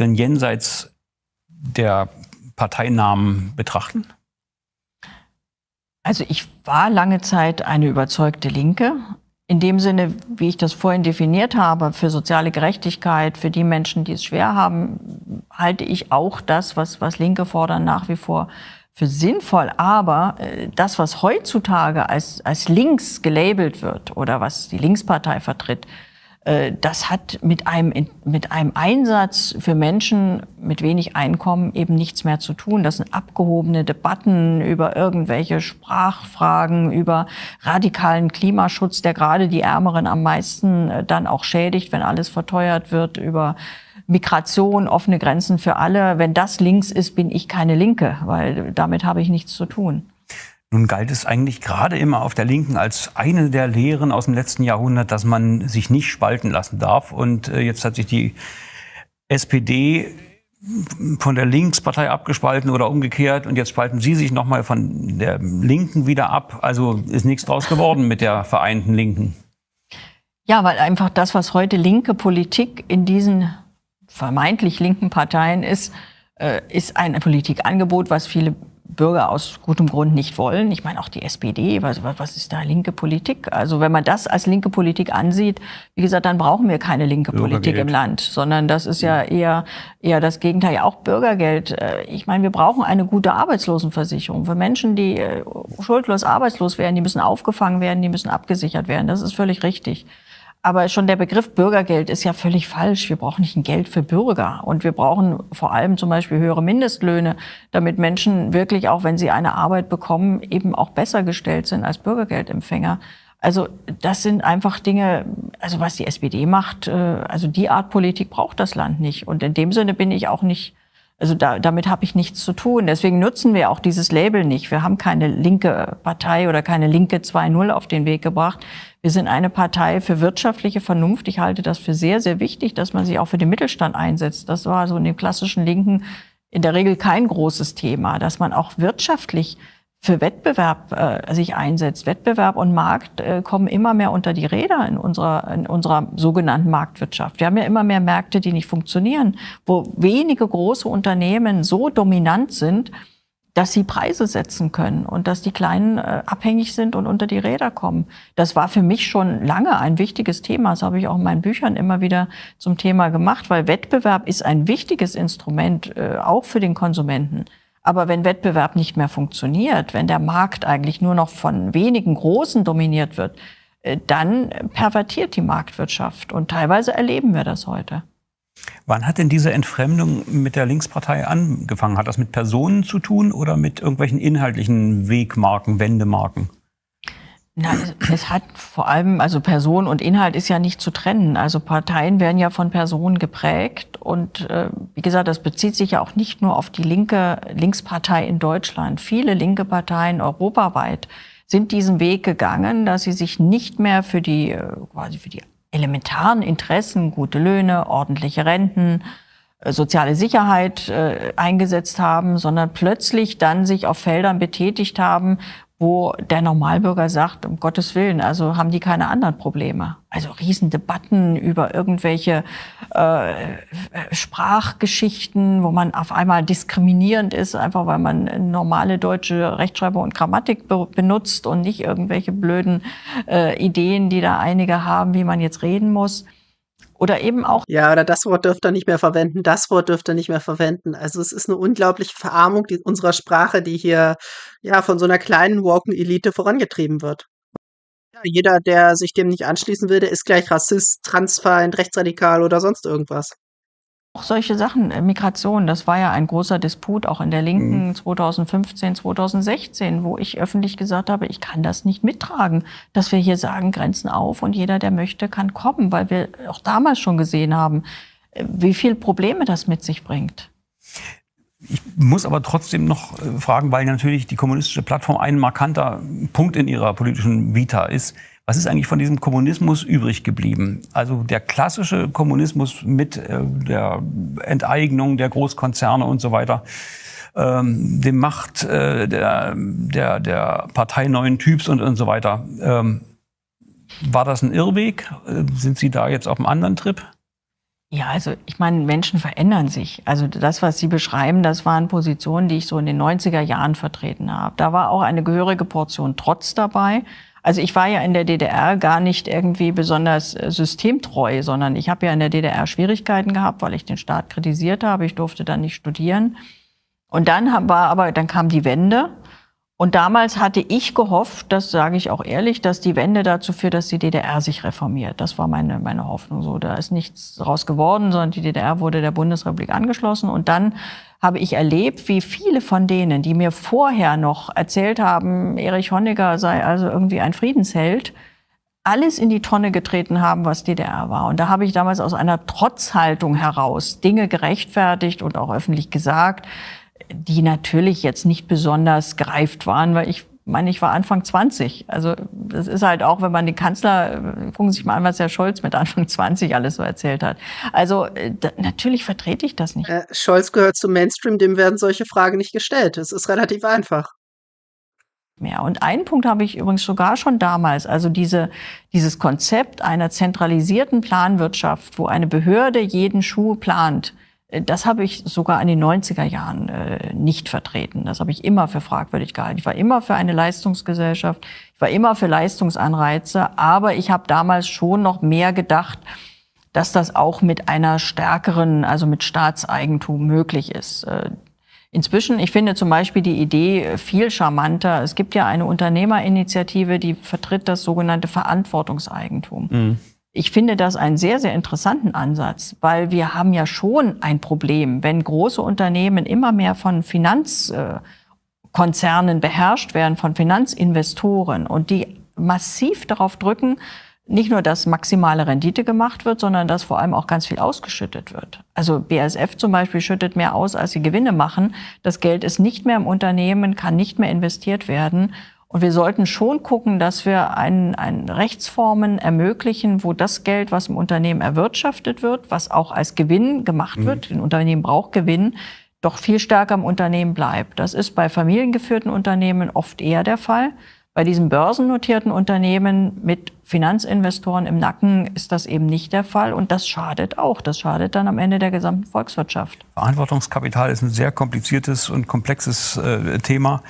entwickeln, jenseits der Parteinamen betrachten? Also ich war lange Zeit eine überzeugte Linke. In dem Sinne, wie ich das vorhin definiert habe, für soziale Gerechtigkeit, für die Menschen, die es schwer haben, halte ich auch das, was, was Linke fordern, nach wie vor für sinnvoll, aber äh, das, was heutzutage als, als links gelabelt wird oder was die Linkspartei vertritt, äh, das hat mit einem, mit einem Einsatz für Menschen mit wenig Einkommen eben nichts mehr zu tun. Das sind abgehobene Debatten über irgendwelche Sprachfragen, über radikalen Klimaschutz, der gerade die Ärmeren am meisten äh, dann auch schädigt, wenn alles verteuert wird, über Migration, offene Grenzen für alle. Wenn das links ist, bin ich keine Linke, weil damit habe ich nichts zu tun. Nun galt es eigentlich gerade immer auf der Linken als eine der Lehren aus dem letzten Jahrhundert, dass man sich nicht spalten lassen darf. Und äh, jetzt hat sich die SPD von der Linkspartei abgespalten oder umgekehrt und jetzt spalten sie sich nochmal von der Linken wieder ab. Also ist nichts draus geworden mit der vereinten Linken. Ja, weil einfach das, was heute linke Politik in diesen vermeintlich linken Parteien ist, äh, ist ein Politikangebot, was viele Bürger aus gutem Grund nicht wollen. Ich meine auch die SPD, was, was ist da linke Politik? Also wenn man das als linke Politik ansieht, wie gesagt, dann brauchen wir keine linke Politik im Land, sondern das ist ja eher, eher das Gegenteil, auch Bürgergeld. Äh, ich meine, wir brauchen eine gute Arbeitslosenversicherung für Menschen, die äh, schuldlos arbeitslos werden, die müssen aufgefangen werden, die müssen abgesichert werden. Das ist völlig richtig. Aber schon der Begriff Bürgergeld ist ja völlig falsch. Wir brauchen nicht ein Geld für Bürger. Und wir brauchen vor allem zum Beispiel höhere Mindestlöhne, damit Menschen wirklich, auch wenn sie eine Arbeit bekommen, eben auch besser gestellt sind als Bürgergeldempfänger. Also das sind einfach Dinge, also was die SPD macht, äh, also die Art Politik braucht das Land nicht. Und in dem Sinne bin ich auch nicht also da, damit habe ich nichts zu tun. Deswegen nutzen wir auch dieses Label nicht. Wir haben keine linke Partei oder keine linke 2.0 auf den Weg gebracht. Wir sind eine Partei für wirtschaftliche Vernunft. Ich halte das für sehr, sehr wichtig, dass man sich auch für den Mittelstand einsetzt. Das war so in den klassischen Linken in der Regel kein großes Thema, dass man auch wirtschaftlich für Wettbewerb äh, sich einsetzt. Wettbewerb und Markt äh, kommen immer mehr unter die Räder in unserer, in unserer sogenannten Marktwirtschaft. Wir haben ja immer mehr Märkte, die nicht funktionieren, wo wenige große Unternehmen so dominant sind, dass sie Preise setzen können und dass die Kleinen äh, abhängig sind und unter die Räder kommen. Das war für mich schon lange ein wichtiges Thema. Das habe ich auch in meinen Büchern immer wieder zum Thema gemacht, weil Wettbewerb ist ein wichtiges Instrument, äh, auch für den Konsumenten. Aber wenn Wettbewerb nicht mehr funktioniert, wenn der Markt eigentlich nur noch von wenigen Großen dominiert wird, äh, dann pervertiert die Marktwirtschaft. Und teilweise erleben wir das heute. Wann hat denn diese Entfremdung mit der Linkspartei angefangen? Hat das mit Personen zu tun oder mit irgendwelchen inhaltlichen Wegmarken, Wendemarken? Na, es hat vor allem, also Person und Inhalt ist ja nicht zu trennen. Also Parteien werden ja von Personen geprägt. Und äh, wie gesagt, das bezieht sich ja auch nicht nur auf die linke Linkspartei in Deutschland. Viele linke Parteien europaweit sind diesen Weg gegangen, dass sie sich nicht mehr für die äh, quasi für die elementaren Interessen, gute Löhne, ordentliche Renten, äh, soziale Sicherheit äh, eingesetzt haben, sondern plötzlich dann sich auf Feldern betätigt haben, wo der Normalbürger sagt, um Gottes Willen, also haben die keine anderen Probleme. Also Riesendebatten über irgendwelche äh, Sprachgeschichten, wo man auf einmal diskriminierend ist, einfach weil man normale deutsche Rechtschreibung und Grammatik be benutzt und nicht irgendwelche blöden äh, Ideen, die da einige haben, wie man jetzt reden muss. Oder eben auch. Ja, oder das Wort dürft ihr nicht mehr verwenden, das Wort dürft ihr nicht mehr verwenden. Also es ist eine unglaubliche Verarmung die, unserer Sprache, die hier ja von so einer kleinen Walken-Elite vorangetrieben wird. Ja, jeder, der sich dem nicht anschließen will, der ist gleich Rassist, Transfeind, rechtsradikal oder sonst irgendwas. Auch solche Sachen, äh, Migration, das war ja ein großer Disput auch in der Linken 2015, mhm. 2016, wo ich öffentlich gesagt habe, ich kann das nicht mittragen, dass wir hier sagen, Grenzen auf und jeder, der möchte, kann kommen, weil wir auch damals schon gesehen haben, äh, wie viele Probleme das mit sich bringt. Ich muss aber trotzdem noch äh, fragen, weil natürlich die kommunistische Plattform ein markanter Punkt in ihrer politischen Vita ist. Was ist eigentlich von diesem Kommunismus übrig geblieben? Also der klassische Kommunismus mit äh, der Enteignung der Großkonzerne und so weiter, ähm, dem Macht äh, der, der, der Partei neuen Typs und, und so weiter. Ähm, war das ein Irrweg? Äh, sind Sie da jetzt auf einem anderen Trip? Ja, also ich meine, Menschen verändern sich. Also das, was Sie beschreiben, das waren Positionen, die ich so in den 90er Jahren vertreten habe. Da war auch eine gehörige Portion Trotz dabei. Also ich war ja in der DDR gar nicht irgendwie besonders äh, systemtreu, sondern ich habe ja in der DDR Schwierigkeiten gehabt, weil ich den Staat kritisiert habe. Ich durfte dann nicht studieren. Und dann war aber, dann kam die Wende und damals hatte ich gehofft, das sage ich auch ehrlich, dass die Wende dazu führt, dass die DDR sich reformiert. Das war meine, meine Hoffnung so. Da ist nichts draus geworden, sondern die DDR wurde der Bundesrepublik angeschlossen. Und dann habe ich erlebt, wie viele von denen, die mir vorher noch erzählt haben, Erich Honecker sei also irgendwie ein Friedensheld, alles in die Tonne getreten haben, was DDR war. Und da habe ich damals aus einer Trotzhaltung heraus Dinge gerechtfertigt und auch öffentlich gesagt, die natürlich jetzt nicht besonders greift waren, weil ich meine, ich war Anfang 20. Also das ist halt auch, wenn man den Kanzler, äh, gucken Sie sich mal an, was Herr Scholz mit Anfang 20 alles so erzählt hat. Also äh, da, natürlich vertrete ich das nicht. Äh, Scholz gehört zum Mainstream, dem werden solche Fragen nicht gestellt. Es ist relativ einfach. Mehr. Und einen Punkt habe ich übrigens sogar schon damals, also diese, dieses Konzept einer zentralisierten Planwirtschaft, wo eine Behörde jeden Schuh plant, äh, das habe ich sogar in den 90er Jahren äh, nicht vertreten. Das habe ich immer für fragwürdig gehalten. Ich war immer für eine Leistungsgesellschaft, ich war immer für Leistungsanreize, aber ich habe damals schon noch mehr gedacht, dass das auch mit einer stärkeren, also mit Staatseigentum möglich ist. Äh, inzwischen, ich finde zum Beispiel die Idee viel charmanter. Es gibt ja eine Unternehmerinitiative, die vertritt das sogenannte Verantwortungseigentum. Mhm. Ich finde das einen sehr, sehr interessanten Ansatz, weil wir haben ja schon ein Problem, wenn große Unternehmen immer mehr von Finanzkonzernen äh, beherrscht werden, von Finanzinvestoren und die massiv darauf drücken, nicht nur, dass maximale Rendite gemacht wird, sondern dass vor allem auch ganz viel ausgeschüttet wird. Also BASF zum Beispiel schüttet mehr aus, als sie Gewinne machen. Das Geld ist nicht mehr im Unternehmen, kann nicht mehr investiert werden. Und wir sollten schon gucken, dass wir einen, einen Rechtsformen ermöglichen, wo das Geld, was im Unternehmen erwirtschaftet wird, was auch als Gewinn gemacht mhm. wird, ein Unternehmen braucht Gewinn, doch viel stärker im Unternehmen bleibt. Das ist bei familiengeführten Unternehmen oft eher der Fall. Bei diesen börsennotierten Unternehmen mit Finanzinvestoren im Nacken ist das eben nicht der Fall und das schadet auch. Das schadet dann am Ende der gesamten Volkswirtschaft. Verantwortungskapital ist ein sehr kompliziertes und komplexes äh, Thema.